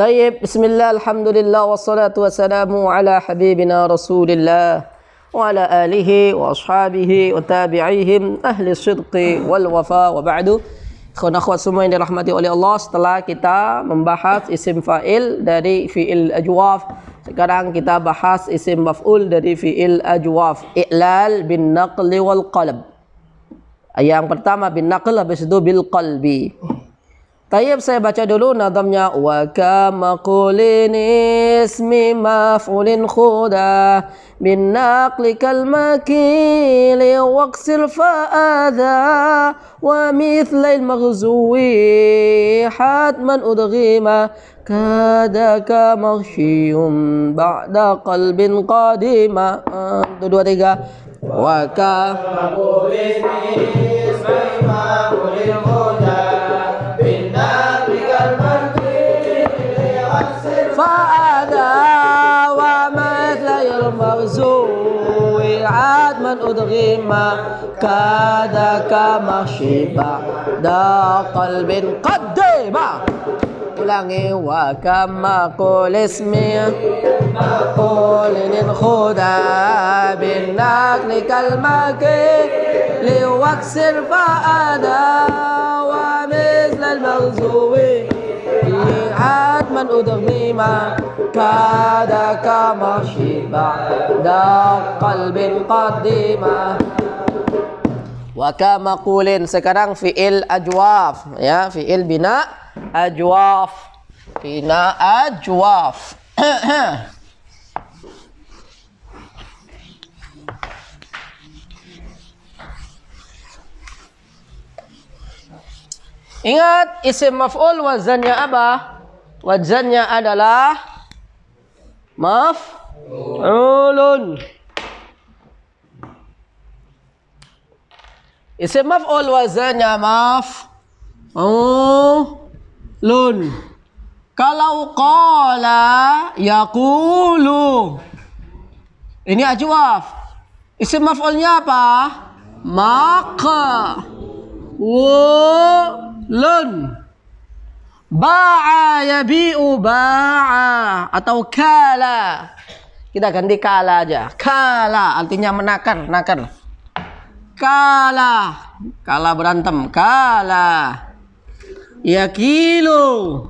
طيب بسم الله الحمد لله والصلاة والسلام على حبيبنا رسول الله وعلى آله وأصحابه وتابعيهم أهل الصدق والوفاء وبعد إخوان أخوة سمعين رحمة الله كتاب من بحث اسم فائل dari في الأجواف sekarang كتاب بحث اسم مفعول dari في الأجواف إعلال بالنقل والقلب أيام قرطامة بالنقل habis بالقلبي Tayyib saya baca dulu nazamnya wa kama qulin ismi maf'ulin khuda min naqli kal makili waqsil fa'adha wa mithla al maghzuwi hatman udghima kadaka maghshiyum ba'da qalbin qadima satu dua tiga wa kama qulin ismi maf'ulin khuda بعد من أدغم كاد كمخشب دا قلب قدم ulangi wa kama qul ismi maqul lin khuda bin naqli kal maki li waksir fa ada wa mithla al mawzuwi حتما أدغمي ما كاد كمرشي بعد قلب قديما Waka makulin sekarang fiil ajwaf ya fiil bina ajwaf bina ajwaf Ingat isim maf'ul wazannya apa? Wazannya adalah maaf ulun. Isim maf'ul wazannya ulun. Kalau qala yaqulu. Ini ajwaf. Isim maf'ulnya apa? Maka ulun. Ba'a yabi'u ba'a atau kala. Kita ganti kala aja. Kala artinya menakar, nakar. Kala. Kala berantem. Kala. Yakilu.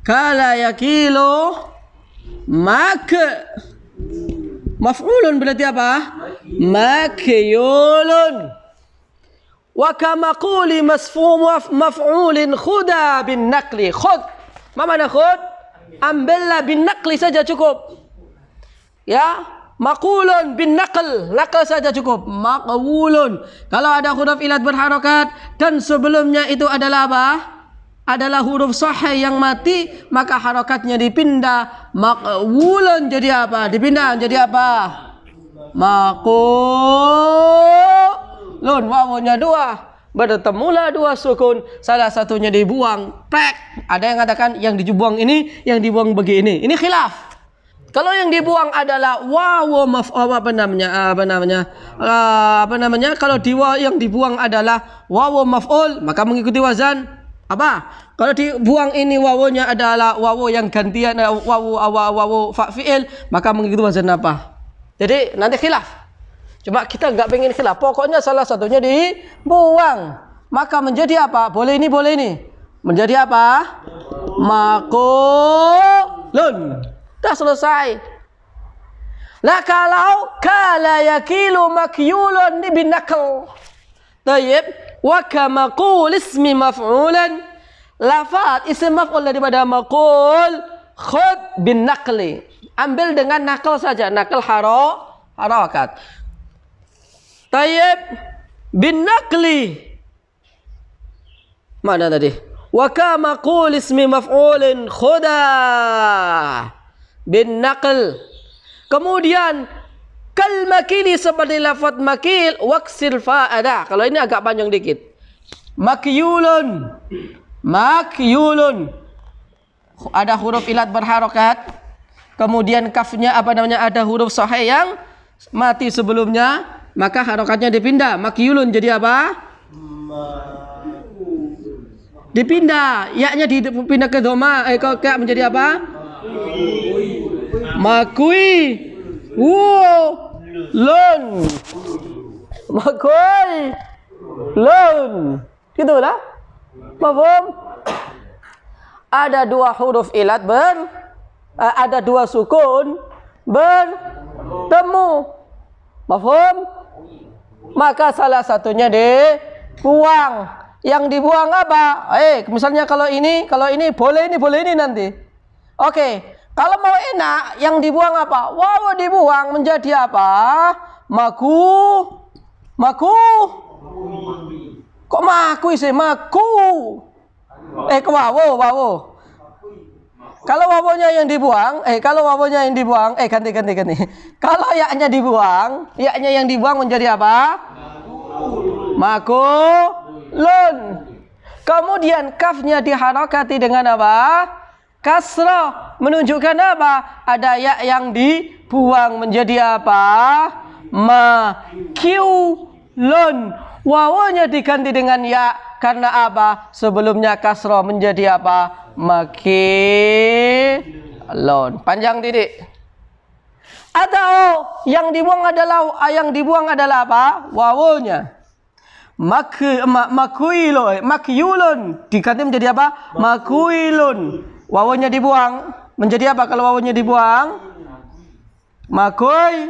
Kala yakilu. Mak. Maf'ulun berarti apa? Makyulun wa kama quli masfum maf'ulin khuda bin naqli khud ma mana khud bin naqli saja cukup ya Makulon bin nakal, nakal saja cukup. Makulun. Kalau ada huruf ilat berharokat dan sebelumnya itu adalah apa? Adalah huruf sahih yang mati, maka harokatnya dipindah. Makulun jadi apa? Dipindah jadi apa? Makul. Lun wawunya dua bertemulah dua sukun salah satunya dibuang plek ada yang katakan yang dibuang ini yang dibuang begini ini khilaf kalau yang dibuang adalah wawu maf oh, apa namanya apa namanya eh, apa namanya kalau diwa yang dibuang adalah wawu maf'ul maka mengikuti wazan apa kalau dibuang ini wawunya adalah wawu yang gantian wawu awa wawu, wawu, maka mengikuti wazan apa jadi nanti khilaf Cuma kita nggak pengen khilaf. Pokoknya salah satunya dibuang. Maka menjadi apa? Boleh ini, boleh ini. Menjadi apa? Makulun. Dah selesai. Lah kalau kala yakilu makyulun bin nakal. Tayyib. Wa kamakul ismi maf'ulan. Lafat isim maf'ul daripada makul. Khud bin nakli. Ambil dengan nakal saja. Nakal haro, harakat. Tayyib bin Nakli. Mana tadi? Wa kama qul ismi maf'ulin khuda bin naql. Kemudian kal makili seperti lafaz makil waksil faada. Kalau ini agak panjang dikit. Makyulun. Makyulun. Ada huruf ilat berharokat. Kemudian kafnya apa namanya ada huruf sahih yang mati sebelumnya maka harokatnya dipindah makyulun jadi apa dipindah yaknya dipindah ke doma eh ke, ke menjadi apa makui wow, lun makui lun gitulah. lah ada dua huruf ilat ber eh, ada dua sukun bertemu mafhum maka salah satunya dibuang. Yang dibuang apa? Eh, misalnya kalau ini, kalau ini boleh ini, boleh ini nanti. Oke, okay. kalau mau enak, yang dibuang apa? Wow, dibuang menjadi apa? Maku, maku. Kok maku sih? Maku. Eh, ke wawo, wawo. Kalau wawonya yang dibuang, eh kalau wawonya yang dibuang, eh ganti ganti ganti. Kalau yaknya dibuang, yaknya yang dibuang menjadi apa? Makulun. Kemudian kafnya diharokati dengan apa? Kasroh menunjukkan apa? Ada ya yang dibuang menjadi apa? Makiulun wawanya diganti dengan ya karena apa sebelumnya kasro menjadi apa makilun panjang titik atau yang dibuang adalah yang dibuang adalah apa wawunya mak makuilun makyulun diganti menjadi apa makuilun wawonya dibuang menjadi apa kalau wawonya dibuang makoi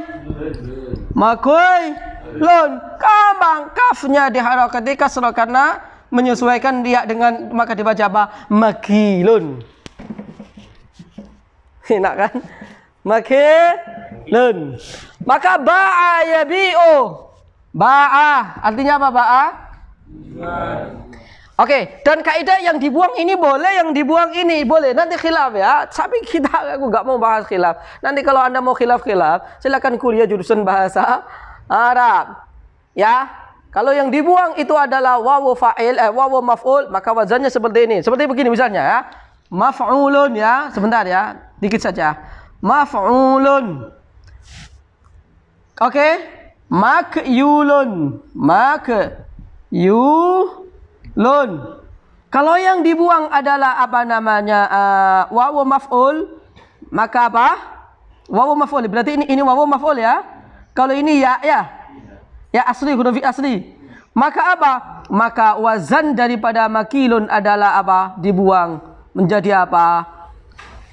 makoi lon kambang kafnya ketika dikasroh karena menyesuaikan dia dengan maka dibaca apa makilun enak kan makilun maka ba'a yabi'u ba'a artinya apa ba'a Oke, okay, dan kaidah yang dibuang ini boleh, yang dibuang ini boleh. Nanti khilaf ya. Tapi kita aku nggak mau bahas khilaf. Nanti kalau Anda mau khilaf-khilaf, silakan kuliah jurusan bahasa Arab. Ya. Kalau yang dibuang itu adalah wawu fa'il eh wawu maf'ul, maka wazannya seperti ini. Seperti begini misalnya ya. Maf'ulun ya, sebentar ya. Dikit saja. Maf'ulun. Oke? Okay? Makyulun. Mak yulun. Kalau yang dibuang adalah apa namanya? Uh, wawu maf'ul, maka apa? Wawu maf'ul. Berarti ini ini wawu maf'ul ya. Kalau ini ya ya. Ya asli huruf asli. Maka apa? Maka wazan daripada makilun adalah apa? Dibuang menjadi apa?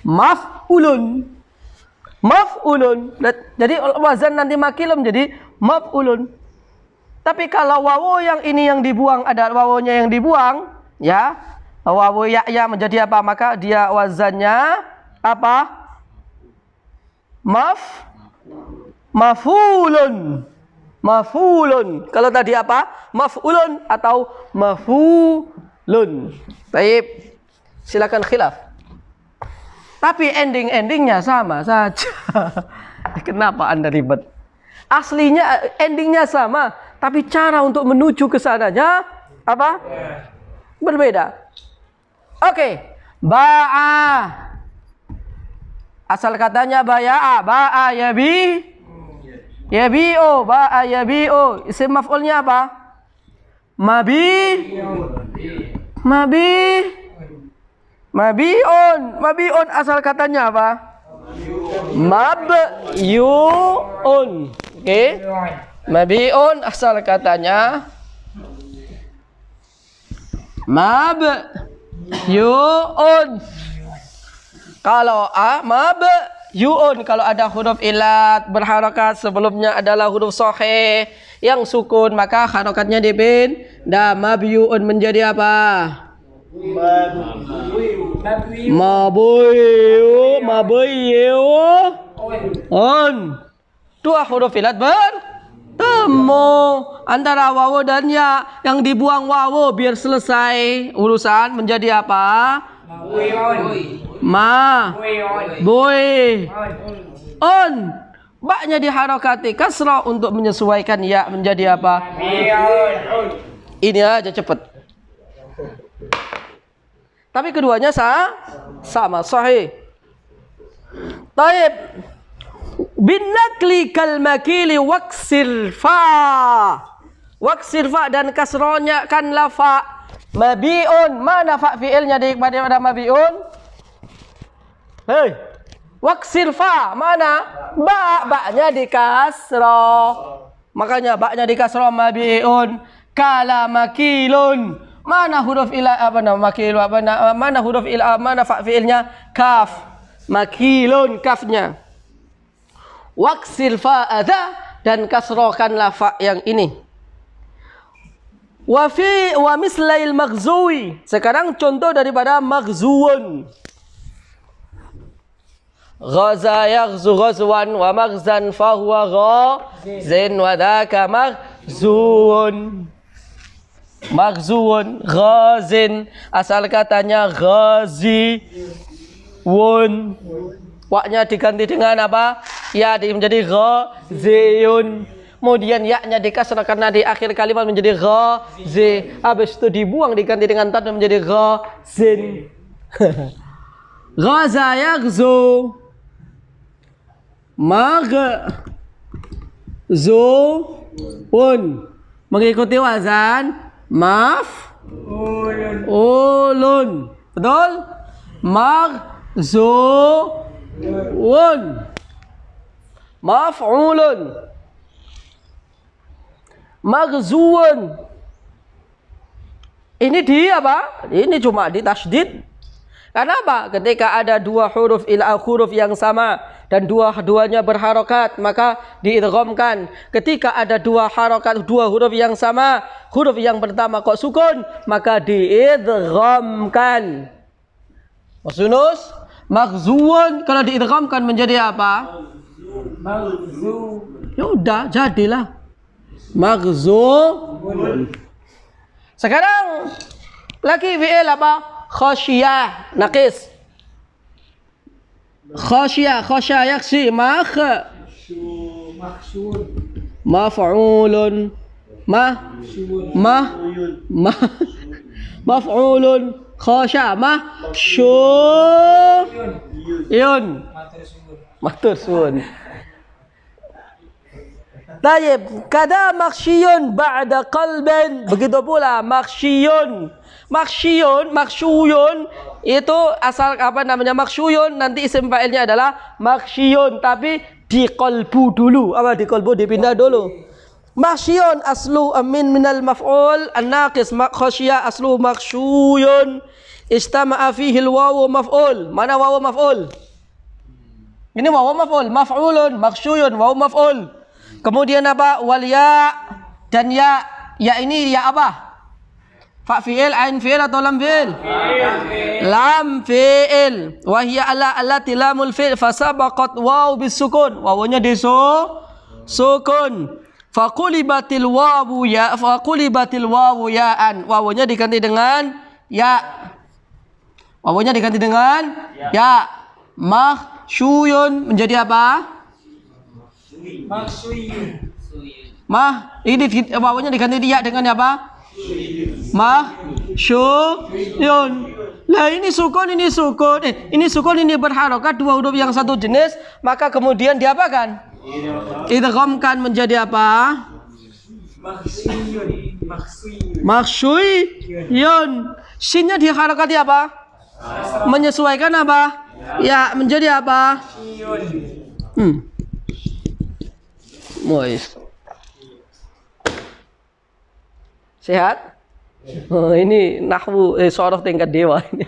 Maf'ulun. Maf'ulun. Nah, jadi wazan nanti makilun jadi maf'ulun. Tapi kalau wawo yang ini yang dibuang ada wawonya yang dibuang, ya. Wawo ya ya menjadi apa? Maka dia wazannya apa? Maf mafulun. Mafulun. Kalau tadi apa? Mafulun atau mafulun. Baik. Silakan khilaf. Tapi ending-endingnya sama saja. Kenapa Anda ribet? Aslinya eh, endingnya sama, tapi cara untuk menuju ke sananya apa? Berbeda. Oke. Okay. Ba'a. Asal katanya ba'a ba'a ya yabi Yabi'u ba'a yabi'u. Isim maf'ulnya apa? Mabi. Mabi. Mabi'un. Mabi'un asal katanya apa? Mabi'un. Oke. Okay. Mabi'un asal katanya Mab yu'un. Kalau a mab yu'un kalau ada huruf ilat berharokat sebelumnya adalah huruf sohe yang sukun maka harokatnya dibin dan yuun menjadi apa? Mabuyu, mabuyu, on. Dua huruf ilat ber temu antara wawo dan ya yang dibuang wawo biar selesai urusan menjadi apa? ma boy, on, baknya diharokati kasra untuk menyesuaikan ya menjadi apa iya, ini aja cepet tapi keduanya sah, sama sahih taib bin nakli kal makili waksir fa waksir fa dan kasronya kan lafa mabiun mana fa fiilnya di pada mabiun Hei. Waksir fa mana? Ba baknya di kasro. Makanya baknya di kasro mabiun kala makilun. Mana huruf ila apa nama makil apa nama mana huruf ila mana fa kaf. Makilun kafnya. Waksil fa ada dan kasrokanlah fa yang ini. Wafi wa mislail maghzuwi. Sekarang contoh daripada maghzuun. Ghaza yaghzu ghazwan wa maghzan fahuwa ghazin wa dhaka maghzuun. Maghzuun, ghazin. Asal katanya ghazi. Wun. Waknya diganti dengan apa? Ya di menjadi ghaziyun. Kemudian ya nya dikasrah karena di akhir kalimat menjadi ghazi. Habis itu dibuang diganti dengan tanwin menjadi ghazin. Ghaza yaghzu. Magzuun. Mengikuti wazan maf ulun. ulun. Betul? Magzuun. Maf'ulun. Magzuun. Ini di apa? Ini cuma di tasdid. Karena apa? Ketika ada dua huruf ila huruf yang sama, dan dua-duanya berharokat maka diidghamkan ketika ada dua harokat dua huruf yang sama huruf yang pertama kok sukun maka diidghamkan wasunus makhzuun kalau diidghamkan menjadi apa makhzu ya udah jadilah makhzuun sekarang lagi fi'il apa khasyah naqis خاشية خاشية يخشي مخ مخشون مفعول ما ما ما مفعول خاشع ما شو يون مكتور سون طيب كذا مخشيون بعد قلب بقدر بولا مخشيون Maksyun, maksyuyun itu asal apa namanya maksyuyun nanti isim fa'ilnya adalah maksyun tapi di kolbu dulu apa di kolbu dipindah dulu. Maksyun aslu amin minal maf'ul an-naqis khasya aslu maksyuyun istama'a fihi wawu maf'ul. Mana wawu maf'ul? Ini wawu maf'ul, maf'ulun, maksyuyun, wawu maf'ul. Kemudian apa? Wal ya dan ya. Ya ini ya apa? Fa fi'il ain fi'il atau lam fi'il? Lam fi'il. Wa hiya ala allati lamul fi'il fasabaqat waw bisukun. Wawunya deso sukun. Faqulibatil wawu ya faqulibatil wawu ya'an. Wawunya diganti dengan ya. Wawunya diganti dengan ya. Mah shuyun menjadi apa? Mahsyuyun. Mah, ini wawunya diganti ya dengan apa? Syuyun mahsyuyun. Lah ini sukun, ini sukun, eh, ini sukun, ini berharokat dua huruf yang satu jenis, maka kemudian diapakan? Idhomkan menjadi apa? Maksuyun. Sinnya diharokati apa? Menyesuaikan apa? Ya, menjadi apa? Hmm. Mois. Sehat? Oh, ini nahwu eh, sorof tingkat dewa ini.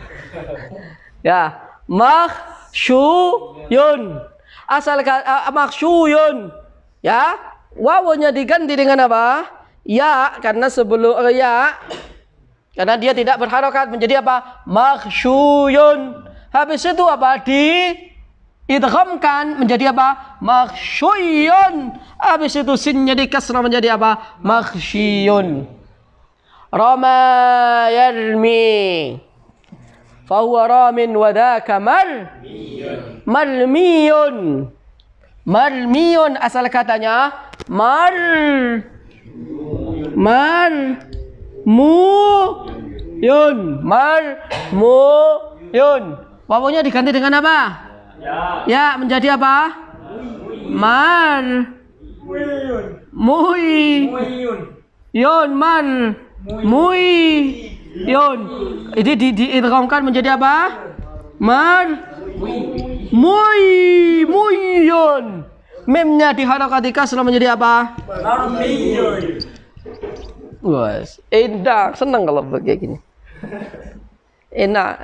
ya, makhsyuyun. Asal uh, makhsyuyun. Ya, wawunya diganti dengan apa? Ya, karena sebelum uh, ya karena dia tidak berharokat menjadi apa? Makhsyuyun. Habis itu apa? Di idghamkan menjadi apa? Makhsyuyun. Habis itu sinnya dikasrah menjadi apa? Makhsyiyun. رمى يرمي فهو رام وذاك مر مرمي مرمي asal katanya mar mar mu yun mar mu yun wawunya diganti dengan apa ya, ya menjadi apa mar muyun muyun yun mar Mui. Yun. Ini di diidghamkan menjadi apa? Mar. Mui. Muyun. Memnya diharakatika setelah menjadi apa? Marmiyun. Wes, enak. Seneng kalau kayak gini. Enak.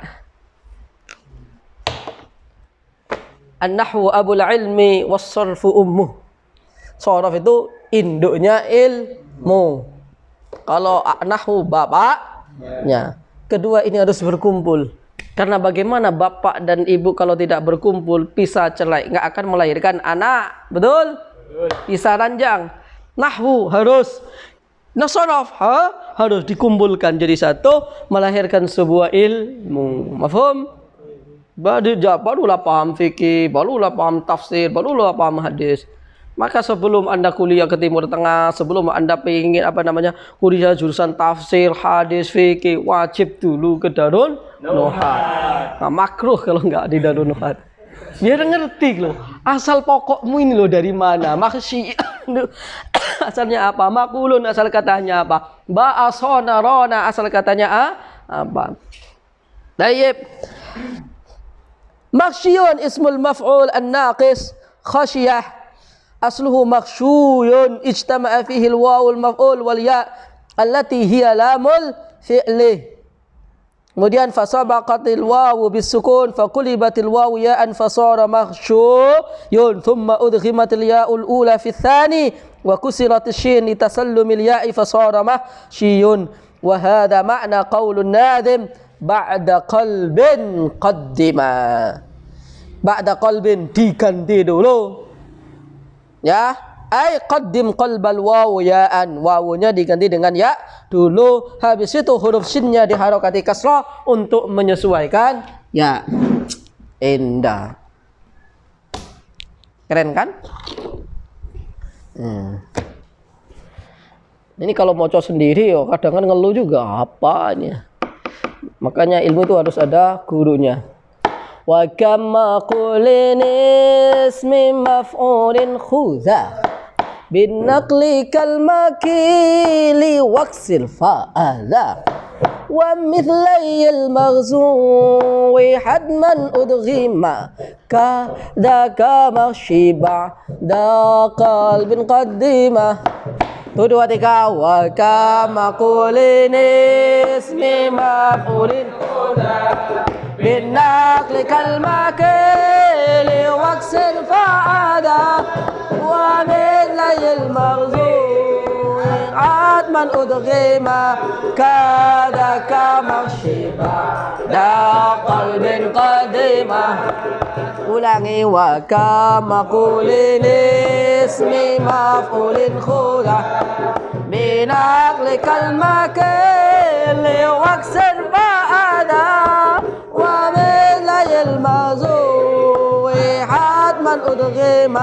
An-nahwu abul ilmi was-sarfu ummuh. Sorof itu induknya ilmu. Kalau nahu bapaknya. Kedua ini harus berkumpul. Karena bagaimana bapak dan ibu kalau tidak berkumpul bisa cerai nggak akan melahirkan anak, betul? bisa ranjang. Nahwu harus nasonof ha? harus dikumpulkan jadi satu melahirkan sebuah ilmu. Mafhum? Baru barulah paham fikih, barulah paham tafsir, barulah paham hadis. Maka sebelum Anda kuliah ke Timur Tengah, sebelum Anda ingin apa namanya kuliah jurusan tafsir, hadis, fikih, wajib dulu ke Darun Nuhat. Nah, makruh kalau enggak di Darun Nuhat. Biar ngerti loh, asal pokokmu ini loh dari mana, maksyi asalnya apa, makulun asal katanya apa, ba'asona rona asal katanya ah? apa. Tayyib. Maksyiun ismul maf'ul an-naqis khasyah أصله مغشوي اجتمع فيه الواو المفعول والياء التي هي لام الفعل Kemudian fasabaqatil wawu bisukun faqulibatil wawu ya'an fasara makhshuyun thumma udghimatil ya'ul ula fi tsani wa kusiratil shin litasallumil ya'i fasara mahshiyun wa hadha ma'na qaulun nadim ba'da qalbin qaddima ba'da qalbin diganti dulu Ya, ay qaddim qalbal wawu ya'an. Wawunya diganti dengan ya dulu. Habis itu huruf sinnya diharokati kasrah untuk menyesuaikan ya. Indah. Keren kan? Hmm. Ini kalau moco sendiri yo kadang kan ngeluh juga apanya Makanya ilmu itu harus ada gurunya. وكما مقول اسم مفعول خذا بالنقل كالمكيل واكسر فأذا ومثلي المغزو حتما أدغم كذاك مغشي بعد قلب قديمة تدوى تكا وكما قول اسم مفعول خذا بالنقل كالمكيل وكس الفعادة ومن لي المغزول عاد من أدغيما كاد كمرشيبا دا قلب قديمة ولاني وكما قولين اسمي مفعول خدا من عقلك المكيل وكس الفعادة أدغم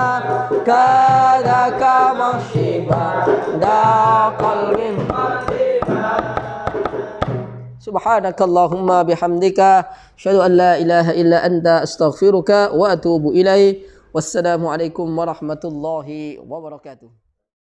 كذاك مشيبا دا قلب سبحانك اللهم بحمدك أشهد أن لا إله إلا أنت أستغفرك وأتوب إليه والسلام عليكم ورحمة الله وبركاته